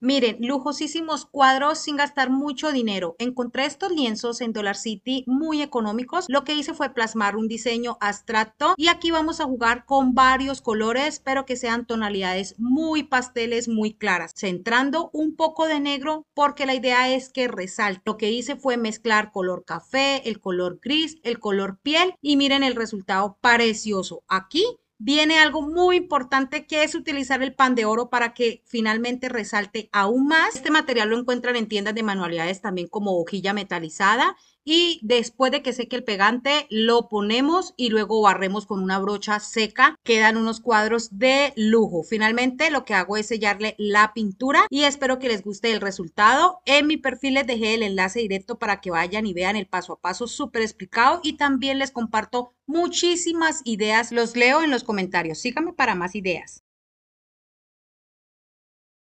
Miren, lujosísimos cuadros sin gastar mucho dinero. Encontré estos lienzos en Dollar City muy económicos. Lo que hice fue plasmar un diseño abstracto y aquí vamos a jugar con varios colores, pero que sean tonalidades muy pasteles, muy claras, centrando un poco de negro porque la idea es que resalte. Lo que hice fue mezclar color café, el color gris, el color piel y miren el resultado precioso. Aquí viene algo muy importante que es utilizar el pan de oro para que finalmente resalte aún más. Este material lo encuentran en tiendas de manualidades también como hojilla metalizada y después de que seque el pegante lo ponemos y luego barremos con una brocha seca. Quedan unos cuadros de lujo. Finalmente lo que hago es sellarle la pintura y espero que les guste el resultado. En mi perfil les dejé el enlace directo para que vayan y vean el paso a paso súper explicado y también les comparto muchísimas ideas. Los leo en los comentarios. Síganme para más ideas.